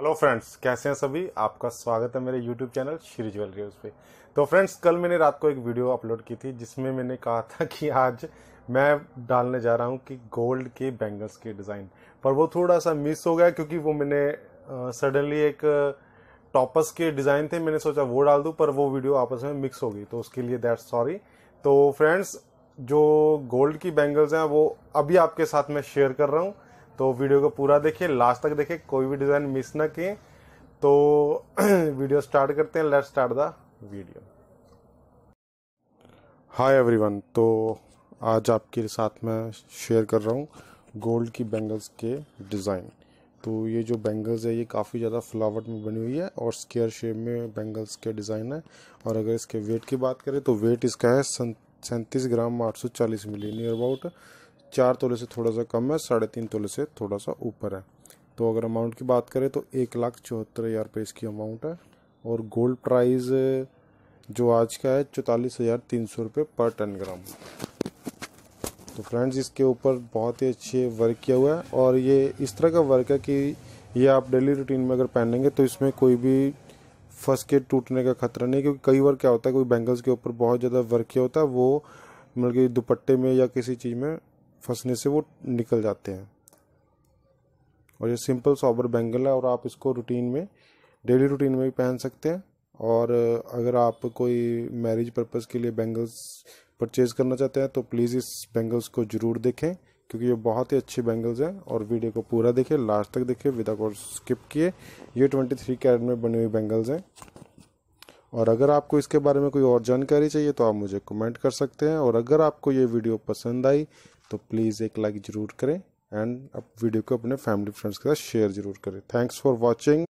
hello friends कैसे हैं सभी आपका स्वागत है मेरे यूट्यूब चैनल श्री ज्वेलरी उस पर तो फ्रेंड्स कल मैंने रात को एक वीडियो अपलोड की थी जिसमें मैंने कहा था कि आज मैं डालने जा रहा हूँ कि गोल्ड के बैंगल्स के डिज़ाइन पर वो थोड़ा सा मिस हो गया क्योंकि वो मैंने सडनली एक टॉपस के डिज़ाइन थे मैंने सोचा वो डाल दूँ पर वो वीडियो आपस में मिक्स हो गई तो उसके लिए दैट सॉरी तो फ्रेंड्स जो गोल्ड की बैंगल्स हैं वो अभी आपके साथ मैं शेयर कर रहा हूँ तो वीडियो को पूरा देखिए लास्ट तक देखिए कोई भी डिज़ाइन मिस ना किए तो वीडियो स्टार्ट करते हैं let start the video hi everyone तो आज आपके साथ मैं शेयर कर रहा हूँ गोल्ड की बैंगल्स के डिज़ाइन तो ये जो बैंगल्स है ये काफ़ी ज़्यादा फ्लावट में बनी हुई है और स्केयर शेप में बैंगल्स के डिज़ाइन है और अगर इसके वेट की बात करें तो वेट इसका है सैंतीस ग्राम आठ सौ चालीस मिली नियर अबाउट चार तोले से थोड़ा सा कम है साढ़े तीन तोले से थोड़ा सा ऊपर है तो अगर अमाउंट की बात करें तो एक लाख चौहत्तर हज़ार रुपये इसकी अमाउंट है और गोल्ड प्राइस जो आज का है चौतालीस हज़ार तीन सौ रुपये पर टन ग्राम तो फ्रेंड्स इसके ऊपर बहुत ही अच्छे वर्क किया हुआ है और ये इस तरह का वर्क है कि ये आप डेली रूटीन में अगर पहनेंगे तो इसमें कोई भी फर्स्ट के टूटने का खतरा नहीं क्योंकि कई बार क्या होता है कोई बैंगल्स के ऊपर बहुत ज़्यादा वर्क किया होता है वो मतलब कि दुपट्टे में या किसी चीज़ में फंसने से वो निकल जाते हैं और ये सिंपल सॉबर बैंगल है और आप इसको रूटीन में डेली रूटीन में भी पहन सकते हैं और अगर आप कोई मैरिज पर्पज़ के लिए बैंगल्स परचेज़ करना चाहते हैं तो प्लीज़ इस बैंगल्स को ज़रूर देखें क्योंकि ये बहुत ही अच्छे बैंगल्स हैं और वीडियो को पूरा देखें लास्ट तक देखें विदाउट स्किप किए ये ट्वेंटी थ्री कैरेट में बनी हुई बैंगल्स हैं और अगर आपको इसके बारे में कोई और जानकारी चाहिए तो आप मुझे कमेंट कर सकते हैं और अगर आपको ये वीडियो पसंद आई तो प्लीज़ एक लाइक ज़रूर करें एंड अब वीडियो को अपने फैमिली फ्रेंड्स के साथ शेयर ज़रूर करें थैंक्स फॉर वॉचिंग